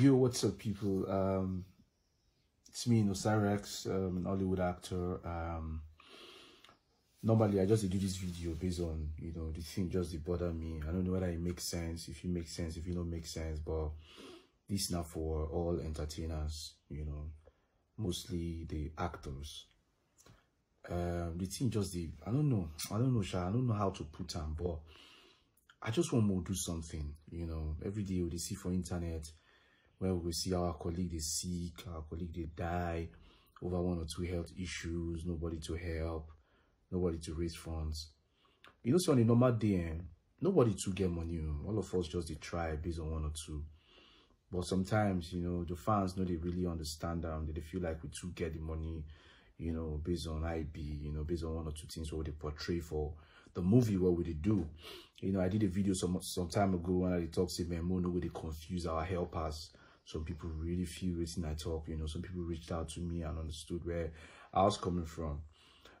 Yo, what's up, people? Um, it's me, Nosarex, um, an Hollywood actor. Um, normally, I just do this video based on, you know, the thing just to bother me. I don't know whether it makes sense, if it makes sense, if it don't make sense, but this now for all entertainers, you know, mostly the actors. Um, the thing just the I don't know, I don't know, Sha, I don't know how to put them, but I just want to do something, you know, every day we see for internet where we see our colleague they sick, our colleague they die over one or two health issues, nobody to help, nobody to raise funds. You know, so on a normal day, eh, nobody to get money. Oh. All of us just they try based on one or two. But sometimes, you know, the fans know they really understand them. They feel like we too get the money, you know, based on IB, you know, based on one or two things what they portray for the movie, what would they do? You know, I did a video some some time ago when I talked to Memo, no way they confuse our helpers. Some people really feel it in I talk, you know, some people reached out to me and understood where I was coming from.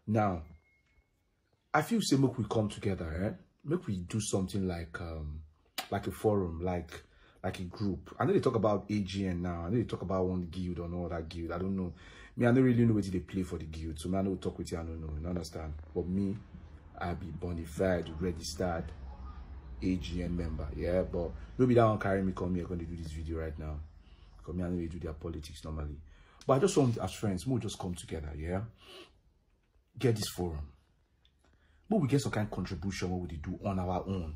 Now, I feel say make we come together, eh? Make we do something like um like a forum, like like a group. I know they talk about AGN now. I know they talk about one guild or no that guild. I don't know. Me, I don't really know what they play for the guild. So, man, will talk with you. I don't know. You understand? But me, I be bonified, registered AGN member. Yeah, but maybe that one carry me come here going to do this video right now and they do their politics normally. But I just want as friends, we'll just come together, yeah? Get this forum. But we get some kind of contribution what we do on our own.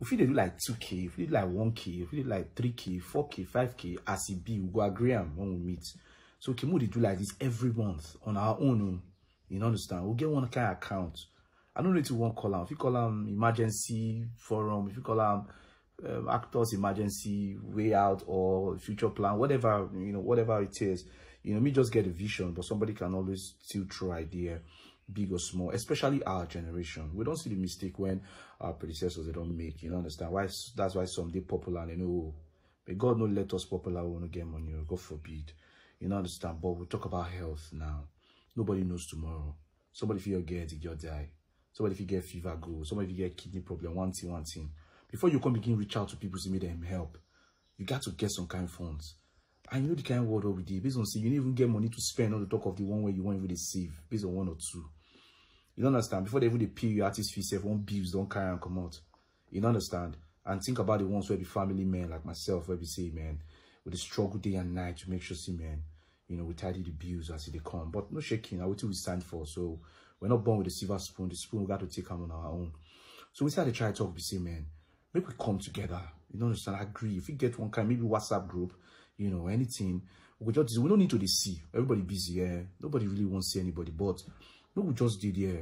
If we do like 2k, if we do like 1k, if we do like 3k, 4k, 5k, as it be, we go agree when we meet. So can we do like this every month on our own. Oh. You understand? We'll get one kind of account. I don't need to one column. If you call them emergency forum, if you call them uh, actors emergency way out or future plan whatever you know whatever it is you know me just get a vision but somebody can always still throw idea big or small especially our generation we don't see the mistake when our predecessors they don't make you know understand why that's why some they popular and you know oh, may god no let us popular we want to get money oh, god forbid you know understand but we talk about health now nobody knows tomorrow somebody if you get it you die somebody if you get fever go somebody if you get kidney problem one thing one thing before you come begin reach out to people to make them help, you got to get some kind of funds. And you know the kind of world we did. Based on you don't even get money to spend on the talk of the one where you want even to save, based on one or two. You don't understand. Before they even they pay your artist fee, one bills don't carry and come out. You don't understand. And think about the ones where the family men like myself, where we say, man, with the struggle day and night to make sure, see, man, you know, we tidy the bills as they come. But no shaking, I wait till we stand for. So we're not born with a silver spoon. The spoon we got to take on our own. So we started to try to talk, we say, man, make we come together. You know, understand? Agree. If we get one kind, maybe WhatsApp group, you know, anything. We just we don't need to see. Everybody busy here. Yeah? Nobody really wants to see anybody. But no, we just did here. Yeah?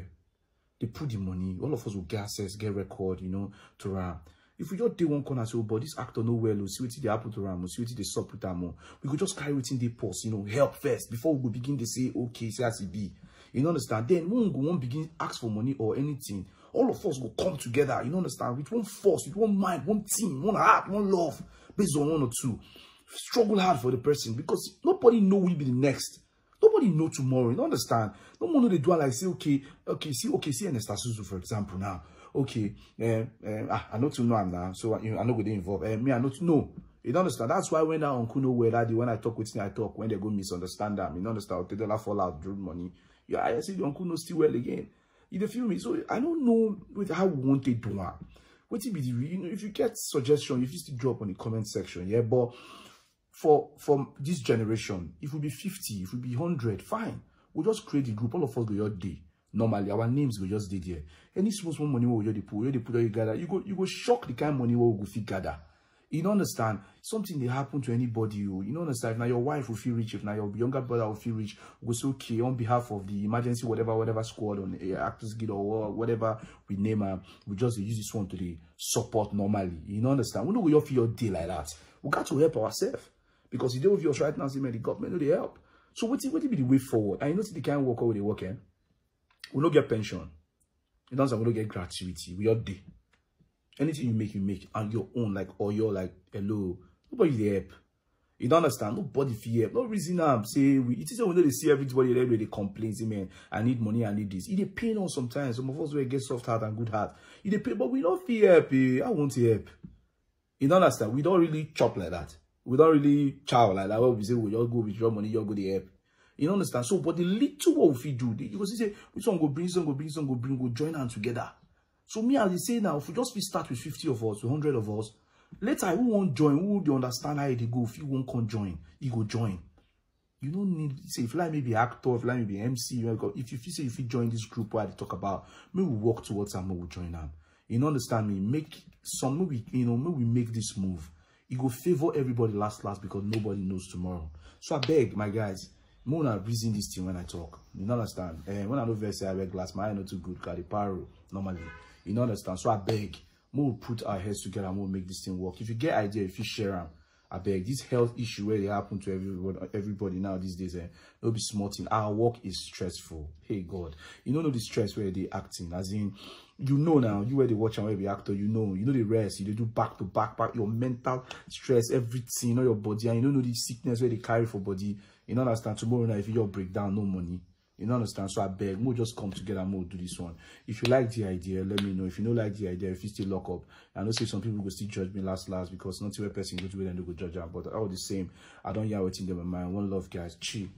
They put the money. All of us will get access, get record, you know, to RAM. If we just did one corner, say, oh, but this actor know well, we'll oh, see what they happen to RAM, we'll oh, see what they sup with them. Oh. We could just carry within the pause, you know, help first before we begin to say, okay, say as it be. You know, understand? Then we won't begin ask for money or anything all of us will come together. You understand? With one force, with one mind, one team, one heart, one love, based on one or two. Struggle hard for the person because nobody know we'll be the next. Nobody know tomorrow. You understand? No one know they do like say, okay, okay, see, okay, see Nesta for example, now. Okay, um, um, ah, I know to know I'm now, so you know, I know they involved. Uh, eh, me, I know to know. You don't understand? That's why when that uncle know where that when I talk with him, I talk. When they go misunderstand them, you don't understand? They don't fall out, drew money. Yeah, I see the uncle know still well again. In the feel So I don't know with how we want to do am. Wetin be the you know if you get suggestion, If you still drop on the comment section, yeah. But for from this generation, if we be 50, if we be 100, fine. We'll just create the group. All of us go your day. Normally, our names go just did here. Any small small money we dey put, we dey put all you gather. You go you go shock the kind of money we go fit gather. You don't understand. Something that happen to anybody. You, oh. you don't understand. If now your wife will feel rich. If now your younger brother will feel rich. Goes okay on behalf of the emergency, whatever, whatever squad on uh, Actors Guild or whatever we name her. We just use this one to the support normally. You don't understand. We don't go feel your deal like that. We got to help ourselves because you deal with us right now. See, man, the government know they help. So what what be the way forward? I know notice the not of work where eh? they work in. We don't get pension. You don't we don't get gratuity. We all day. Anything you make, you make on your own, like, or you're like, hello, nobody the help. You don't understand, nobody fear. No reason I'm say we it is when they see everybody everybody they complain, man, I need money, I need this. It they pain on sometimes. Some of us will get soft heart and good heart. It depend, but we don't fear I won't help. You don't understand? We don't really chop like that. We don't really chow like that. What we say we just go your money, you're good to help. You don't understand? So, but the little what we do, because you say, we one go bring, some go bring, some go bring, go join hands together. So me, as you say now, if we just we start with 50 of us, 100 of us, later who won't join, who they understand how they go, if you won't come join, you go join. You don't need say if like maybe actor, if like maybe MC, if you say if you join this group what I talk about, maybe we walk towards and we'll join them. You know, understand me? Make some maybe you know, maybe we make this move. It will favor everybody last last because nobody knows tomorrow. So I beg my guys, more than reason this thing when I talk. You understand? Uh, when I know verse I wear glass, my eye not too good, got the paro normally. You understand? So I beg, we'll put our heads together and we'll make this thing work. If you get idea, if you share them, I beg this health issue where they happen to everybody, everybody now these days, eh, it'll be smarting. Our work is stressful. Hey God, you know, know the stress where they acting, as in you know now, you they watch watcher, where the actor, you know, you know the rest, you do back to back, back your mental stress, everything, you know your body, and you know, know the sickness where they carry for body. You know, understand tomorrow now if you break down, no money. You understand? So I beg, we'll just come together we'll do this one. If you like the idea, let me know. If you don't like the idea, if you still lock up, I know say some people will still judge me last last because not every person goes with and they go judge them, but all the same, I don't hear what's in my mind. One love, guys. Chill.